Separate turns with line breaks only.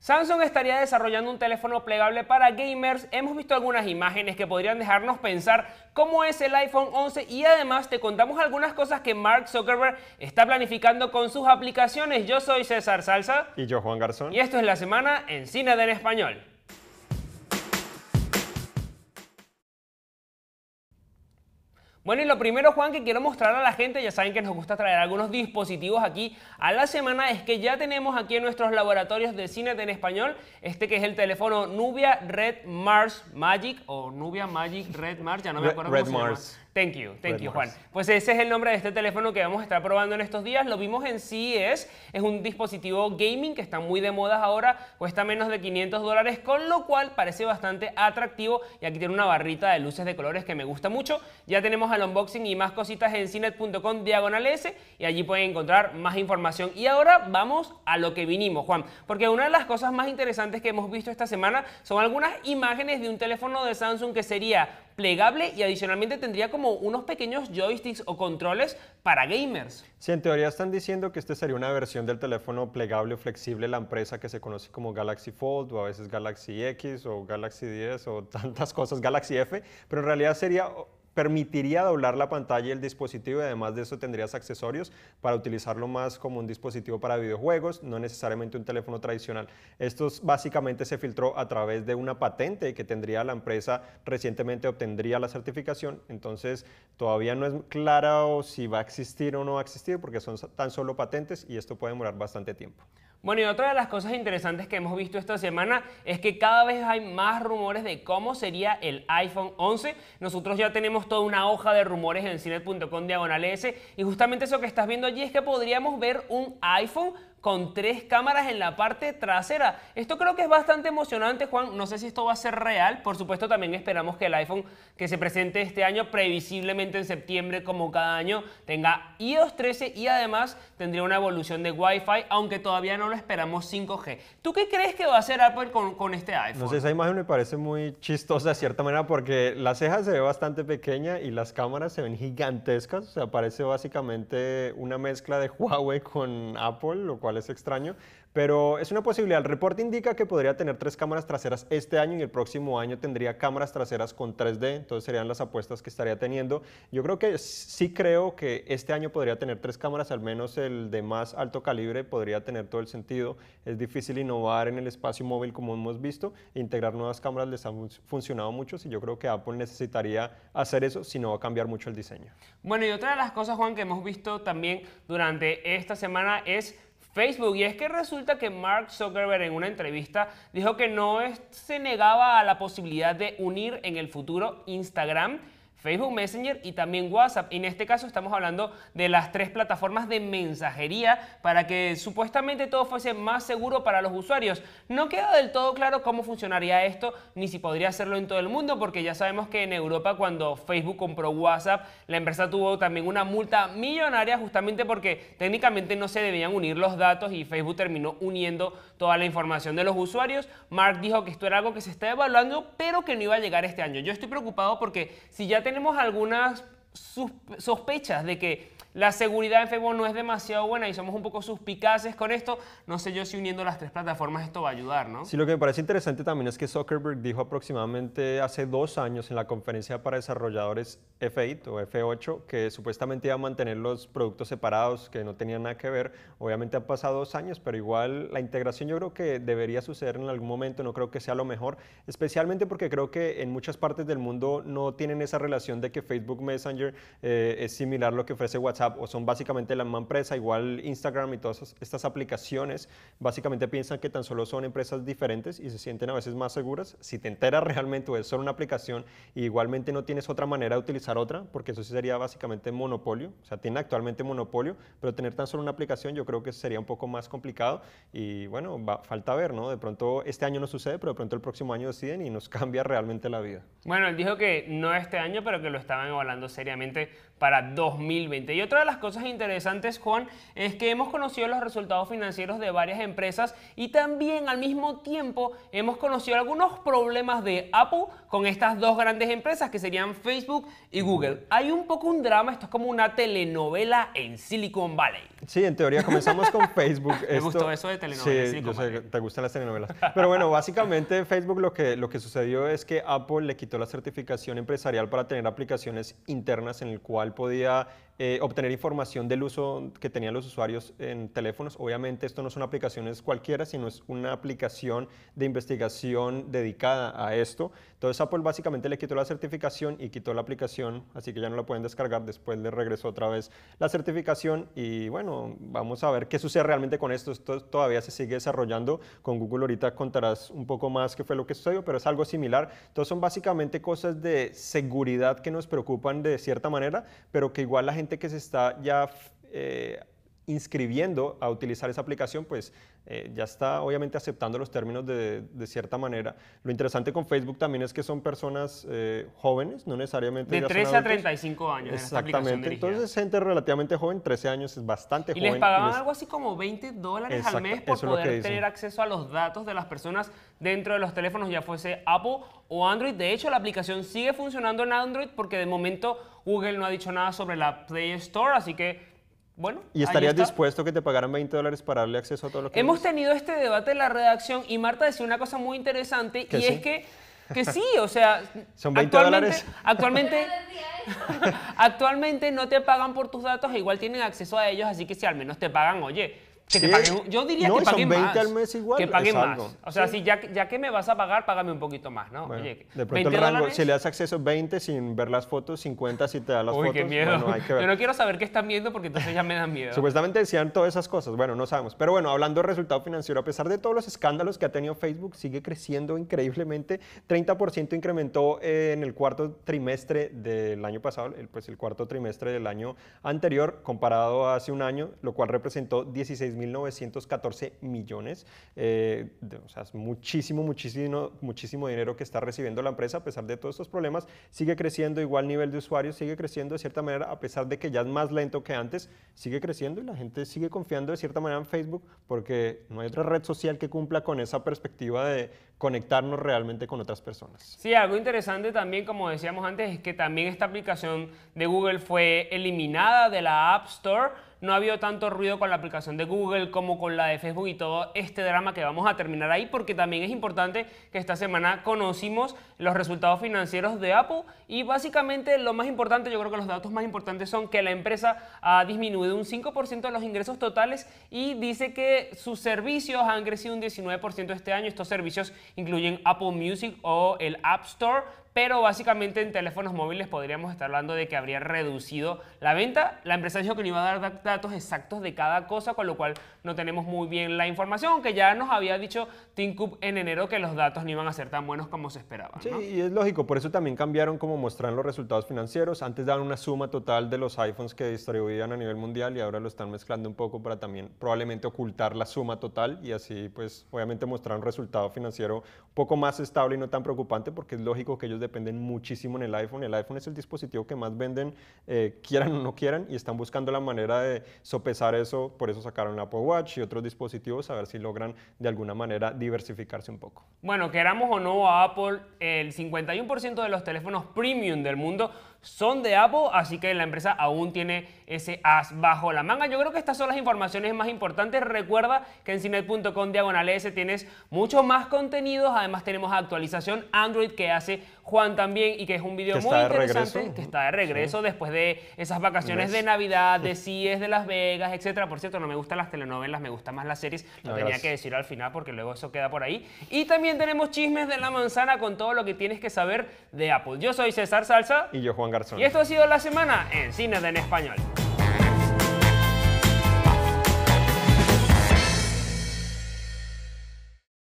Samsung estaría desarrollando un teléfono plegable para gamers. Hemos visto algunas imágenes que podrían dejarnos pensar cómo es el iPhone 11 y además te contamos algunas cosas que Mark Zuckerberg está planificando con sus aplicaciones. Yo soy César Salsa.
Y yo Juan Garzón. Y
esto es la semana en Cine en Español. Bueno, y lo primero, Juan, que quiero mostrar a la gente, ya saben que nos gusta traer algunos dispositivos aquí a la semana, es que ya tenemos aquí en nuestros laboratorios de cine en español, este que es el teléfono Nubia Red Mars Magic o Nubia Magic Red Mars, ya no me acuerdo cómo se llama. Thank you, thank you, Juan. Pues ese es el nombre de este teléfono que vamos a estar probando en estos días. Lo vimos en CES, es un dispositivo gaming que está muy de moda ahora, cuesta menos de 500 dólares, con lo cual parece bastante atractivo y aquí tiene una barrita de luces de colores que me gusta mucho. Ya tenemos al unboxing y más cositas en cinet.com diagonal S y allí pueden encontrar más información. Y ahora vamos a lo que vinimos, Juan, porque una de las cosas más interesantes que hemos visto esta semana son algunas imágenes de un teléfono de Samsung que sería plegable y adicionalmente tendría como unos pequeños joysticks o controles para gamers.
Sí, en teoría están diciendo que este sería una versión del teléfono plegable o flexible, la empresa que se conoce como Galaxy Fold o a veces Galaxy X o Galaxy 10 o tantas cosas, Galaxy F, pero en realidad sería permitiría doblar la pantalla y el dispositivo y además de eso tendrías accesorios para utilizarlo más como un dispositivo para videojuegos, no necesariamente un teléfono tradicional. Esto básicamente se filtró a través de una patente que tendría la empresa recientemente obtendría la certificación, entonces todavía no es claro si va a existir o no va a existir porque son tan solo patentes y esto puede demorar bastante tiempo.
Bueno, y otra de las cosas interesantes que hemos visto esta semana es que cada vez hay más rumores de cómo sería el iPhone 11. Nosotros ya tenemos toda una hoja de rumores en Cine.com Diagonales. y justamente eso que estás viendo allí es que podríamos ver un iPhone con tres cámaras en la parte trasera. Esto creo que es bastante emocionante, Juan. No sé si esto va a ser real. Por supuesto, también esperamos que el iPhone que se presente este año, previsiblemente en septiembre, como cada año, tenga iOS 13 y además tendría una evolución de Wi-Fi, aunque todavía no lo esperamos 5G. ¿Tú qué crees que va a hacer Apple con, con este iPhone? No sé,
esa imagen me parece muy chistosa de cierta manera porque la ceja se ve bastante pequeña y las cámaras se ven gigantescas. O sea, parece básicamente una mezcla de Huawei con Apple, lo cual es extraño, pero es una posibilidad. El reporte indica que podría tener tres cámaras traseras este año y el próximo año tendría cámaras traseras con 3D, entonces serían las apuestas que estaría teniendo. Yo creo que sí creo que este año podría tener tres cámaras, al menos el de más alto calibre podría tener todo el sentido. Es difícil innovar en el espacio móvil como hemos visto, integrar nuevas cámaras les ha funcionado mucho y yo creo que Apple necesitaría hacer eso si no va a cambiar mucho el diseño.
Bueno, y otra de las cosas, Juan, que hemos visto también durante esta semana es Facebook. Y es que resulta que Mark Zuckerberg en una entrevista dijo que no se negaba a la posibilidad de unir en el futuro Instagram Facebook Messenger y también WhatsApp. Y en este caso estamos hablando de las tres plataformas de mensajería para que supuestamente todo fuese más seguro para los usuarios. No queda del todo claro cómo funcionaría esto ni si podría hacerlo en todo el mundo porque ya sabemos que en Europa cuando Facebook compró WhatsApp la empresa tuvo también una multa millonaria justamente porque técnicamente no se debían unir los datos y Facebook terminó uniendo toda la información de los usuarios. Mark dijo que esto era algo que se está evaluando pero que no iba a llegar este año. Yo estoy preocupado porque si ya te tenemos algunas sospechas de que la seguridad en Facebook no es demasiado buena y somos un poco suspicaces con esto. No sé yo si uniendo las tres plataformas esto va a ayudar, ¿no? Sí, lo
que me parece interesante también es que Zuckerberg dijo aproximadamente hace dos años en la conferencia para desarrolladores F8 o F8 que supuestamente iba a mantener los productos separados que no tenían nada que ver. Obviamente han pasado dos años, pero igual la integración yo creo que debería suceder en algún momento. No creo que sea lo mejor, especialmente porque creo que en muchas partes del mundo no tienen esa relación de que Facebook Messenger eh, es similar a lo que ofrece WhatsApp o son básicamente la misma empresa, igual Instagram y todas estas aplicaciones, básicamente piensan que tan solo son empresas diferentes y se sienten a veces más seguras. Si te enteras realmente o es solo una aplicación y igualmente no tienes otra manera de utilizar otra, porque eso sí sería básicamente monopolio, o sea, tiene actualmente monopolio, pero tener tan solo una aplicación yo creo que sería un poco más complicado y bueno, falta ver, ¿no? De pronto este año no sucede, pero de pronto el próximo año deciden y nos cambia realmente la vida.
Bueno, él dijo que no este año, pero que lo estaban evaluando seriamente para 2020 otra de las cosas interesantes, Juan, es que hemos conocido los resultados financieros de varias empresas y también al mismo tiempo hemos conocido algunos problemas de Apple con estas dos grandes empresas que serían Facebook y Google. Hay un poco un drama, esto es como una telenovela en
Silicon Valley. Sí, en teoría comenzamos con Facebook. Me gustó eso de telenovela. Sí, Silicon te gustan las telenovelas. Pero bueno, básicamente Facebook lo que, lo que sucedió es que Apple le quitó la certificación empresarial para tener aplicaciones internas en el cual podía eh, obtener información del uso que tenían los usuarios en teléfonos. Obviamente esto no son aplicaciones cualquiera, sino es una aplicación de investigación dedicada a esto. Entonces Apple básicamente le quitó la certificación y quitó la aplicación, así que ya no la pueden descargar, después le regresó otra vez la certificación y bueno, vamos a ver qué sucede realmente con esto. Esto todavía se sigue desarrollando, con Google ahorita contarás un poco más qué fue lo que sucedió, pero es algo similar. Entonces son básicamente cosas de seguridad que nos preocupan de cierta manera, pero que igual la gente que se está ya... Eh, inscribiendo a utilizar esa aplicación, pues eh, ya está obviamente aceptando los términos de, cierta manera. Lo interesante con Facebook también es que son personas eh, jóvenes, no necesariamente... De 13 a 35 años. Exactamente, en esta entonces gente relativamente joven, 13 años es bastante joven. Y les pagaban algo
así como 20 dólares al mes por poder tener acceso a los datos de las personas dentro de los teléfonos, ya fuese Apple o Android. De hecho, la aplicación sigue funcionando en Android porque de momento Google no ha dicho nada sobre la Play Store, así que
bueno, ¿Y estarías dispuesto a que te pagaran 20 dólares para darle acceso a todo lo que Hemos
tenido este debate en la redacción y Marta decía una cosa muy interesante y es que, que sí, o sea...
¿Son 20 dólares?
Actualmente, actualmente no te pagan por tus datos, e igual tienen acceso a ellos, así que si al menos te pagan, oye, paguen, yo diría que paguen 20 más. al mes igual. Que paguen más. O sea, si ya, que me vas a pagar, págame un poquito más, ¿no? Oye, de pronto el rango, si
le das acceso 20 sin ver las fotos, 50 si te da las fotos. Qué Yo no
quiero saber qué están viendo porque entonces ya me dan miedo.
Supuestamente decían todas esas cosas. Bueno, no sabemos. Pero bueno, hablando de resultado financiero, a pesar de todos los escándalos que ha tenido Facebook, sigue creciendo increíblemente. 30% incrementó eh, en el cuarto trimestre del año pasado, el, pues el cuarto trimestre del año anterior, comparado a hace un año, lo cual representó 16 1,914 millones. Eh, o sea, es muchísimo, muchísimo, muchísimo dinero que está recibiendo la empresa a pesar de todos estos problemas. Sigue creciendo, igual nivel de usuarios, sigue creciendo de cierta manera, a pesar de que ya es más lento que antes, sigue creciendo y la gente sigue confiando de cierta manera en Facebook porque no hay otra red social que cumpla con esa perspectiva de conectarnos realmente con otras personas. Sí,
algo interesante también, como decíamos antes, es que también esta aplicación de Google fue eliminada de la App Store no ha habido tanto ruido con la aplicación de Google como con la de Facebook y todo este drama que vamos a terminar ahí porque también es importante que esta semana conocimos los resultados financieros de Apple y básicamente lo más importante, yo creo que los datos más importantes son que la empresa ha disminuido un 5% de los ingresos totales y dice que sus servicios han crecido un 19% este año. Estos servicios incluyen Apple Music o el App Store, pero básicamente en teléfonos móviles podríamos estar hablando de que habría reducido la venta. La empresa dijo que no iba a dar datos exactos de cada cosa, con lo cual no tenemos muy bien la información, aunque ya nos había dicho Tim en enero que los datos no iban a ser tan buenos como se esperaba
Sí, y es lógico, por eso también cambiaron como mostraron los resultados financieros. Antes daban una suma total de los iPhones que distribuían a nivel mundial y ahora lo están mezclando un poco para también probablemente ocultar la suma total y así pues obviamente mostrar un resultado financiero un poco más estable y no tan preocupante porque es lógico que ellos dependen muchísimo en el iPhone. El iPhone es el dispositivo que más venden, eh, quieran o no quieran, y están buscando la manera de sopesar eso. Por eso sacaron Apple Watch y otros dispositivos a ver si logran de alguna manera diversificarse un poco.
Bueno, queramos o no a Apple, el 51% de los teléfonos premium del mundo son de Apple, así que la empresa aún tiene ese as bajo la manga. Yo creo que estas son las informaciones más importantes. Recuerda que en Cine.com diagonales S tienes mucho más contenidos. Además tenemos actualización Android que hace Juan también, y que es un video muy interesante, que está de regreso después de esas vacaciones de Navidad, de CIES de Las Vegas, etcétera. Por cierto, no me gustan las telenovelas, me gustan más las series. Lo tenía que decir al final porque luego eso queda por ahí. Y también tenemos chismes de la manzana con todo lo que tienes que saber de Apple. Yo soy César
Salsa. Y yo Juan Garzón. Y esto
ha sido la semana en Cines en Español.